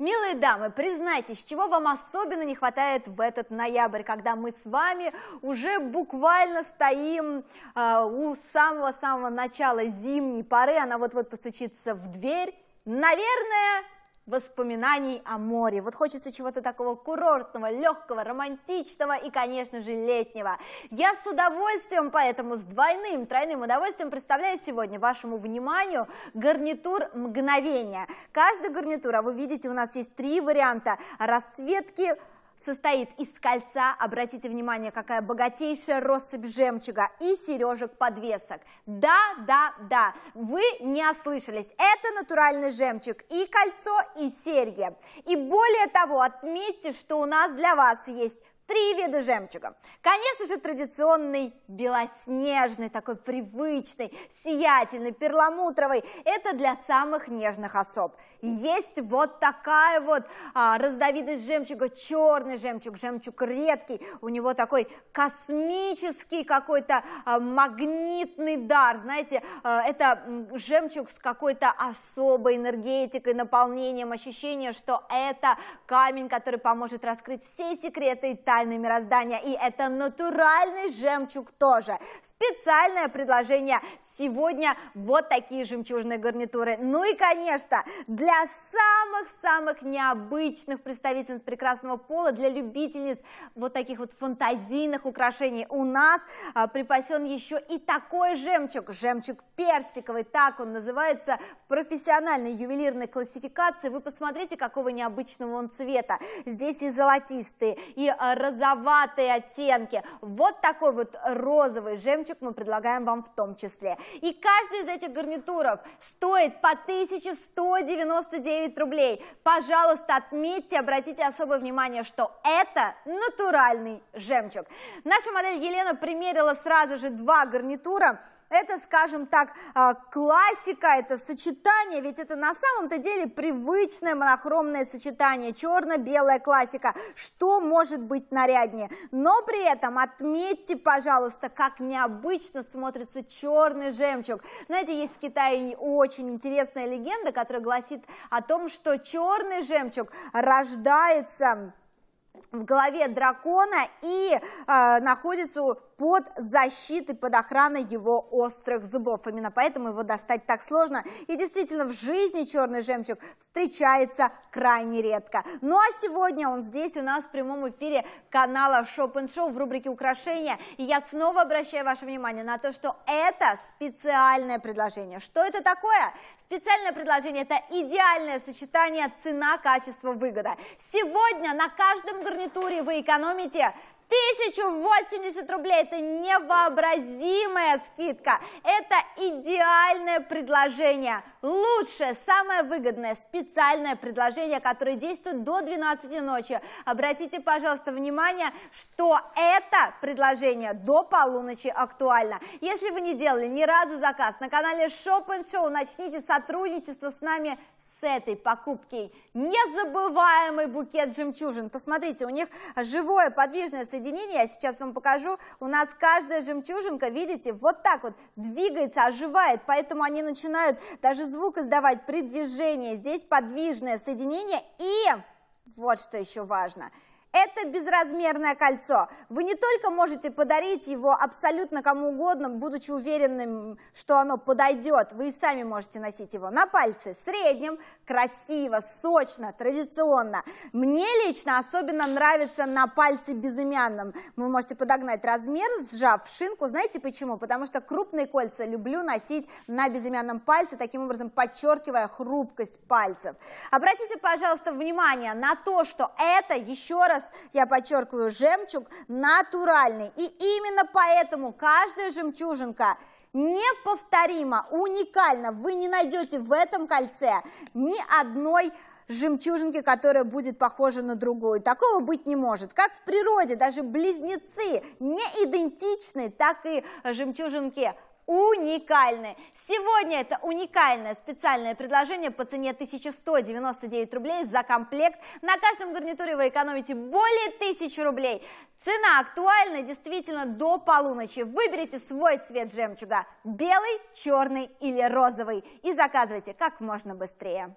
Милые дамы, признайтесь, чего вам особенно не хватает в этот ноябрь, когда мы с вами уже буквально стоим э, у самого-самого начала зимней поры, она вот-вот постучится в дверь. Наверное, воспоминаний о море. Вот хочется чего-то такого курортного, легкого, романтичного и, конечно же, летнего. Я с удовольствием, поэтому с двойным, тройным удовольствием представляю сегодня вашему вниманию гарнитур мгновения. Каждый гарнитур, а вы видите, у нас есть три варианта расцветки, состоит из кольца, обратите внимание, какая богатейшая россыпь жемчуга, и сережек-подвесок. Да, да, да, вы не ослышались, это натуральный жемчуг, и кольцо, и серьги. И более того, отметьте, что у нас для вас есть Три вида жемчуга. Конечно же, традиционный белоснежный, такой привычный, сиятельный, перламутровый. Это для самых нежных особ. Есть вот такая вот а, раздавидность жемчуга, черный жемчуг, жемчуг редкий. У него такой космический какой-то а, магнитный дар. Знаете, а, это жемчуг с какой-то особой энергетикой, наполнением, ощущение, что это камень, который поможет раскрыть все секреты и тайны натуральное мироздание, и это натуральный жемчуг тоже. Специальное предложение сегодня вот такие жемчужные гарнитуры. Ну и, конечно, для самых-самых необычных представительниц прекрасного пола, для любительниц вот таких вот фантазийных украшений у нас а, припасен еще и такой жемчуг, жемчуг персиковый, так он называется в профессиональной ювелирной классификации. Вы посмотрите, какого необычного он цвета. Здесь и золотистые, и розоватые оттенки. Вот такой вот розовый жемчуг мы предлагаем вам в том числе. И каждый из этих гарнитуров стоит по 1199 рублей. Пожалуйста, отметьте, обратите особое внимание, что это натуральный жемчуг. Наша модель Елена примерила сразу же два гарнитура это, скажем так, а, классика, это сочетание, ведь это на самом-то деле привычное монохромное сочетание, черно-белая классика, что может быть наряднее. Но при этом отметьте, пожалуйста, как необычно смотрится черный жемчуг. Знаете, есть в Китае очень интересная легенда, которая гласит о том, что черный жемчуг рождается в голове дракона и э, находится под защитой, под охраной его острых зубов. Именно поэтому его достать так сложно. И действительно, в жизни черный жемчуг встречается крайне редко. Ну а сегодня он здесь у нас в прямом эфире канала Shop and Show в рубрике «Украшения». И я снова обращаю ваше внимание на то, что это специальное предложение. Что это такое? Специальное предложение – это идеальное сочетание цена, качество, выгода. Сегодня на каждом гарнитуре вы экономите 1080 рублей – это невообразимая скидка. Это идеальное предложение. Лучшее, самое выгодное, специальное предложение, которое действует до 12 ночи. Обратите, пожалуйста, внимание, что это предложение до полуночи актуально. Если вы не делали ни разу заказ на канале Shop Show, начните сотрудничество с нами с этой покупки. Незабываемый букет жемчужин. Посмотрите, у них живое подвижное соединение соединений. Я сейчас вам покажу. У нас каждая жемчужинка, видите, вот так вот двигается, оживает, поэтому они начинают даже звук издавать при движении. Здесь подвижное соединение и вот что еще важно – это безразмерное кольцо. Вы не только можете подарить его абсолютно кому угодно, будучи уверенным, что оно подойдет, вы и сами можете носить его на пальце, среднем, красиво, сочно, традиционно. Мне лично особенно нравится на пальце безымянном. Вы можете подогнать размер, сжав шинку. Знаете почему? Потому что крупные кольца люблю носить на безымянном пальце, таким образом подчеркивая хрупкость пальцев. Обратите, пожалуйста, внимание на то, что это еще раз раз я подчеркиваю, жемчуг натуральный. И именно поэтому каждая жемчужинка неповторима, уникальна. Вы не найдете в этом кольце ни одной жемчужинки, которая будет похожа на другую. Такого быть не может. Как в природе, даже близнецы не идентичны, так и жемчужинки уникальны. Сегодня это уникальное специальное предложение по цене 1199 рублей за комплект. На каждом гарнитуре вы экономите более 1000 рублей. Цена актуальна действительно до полуночи. Выберите свой цвет жемчуга – белый, черный или розовый. И заказывайте как можно быстрее.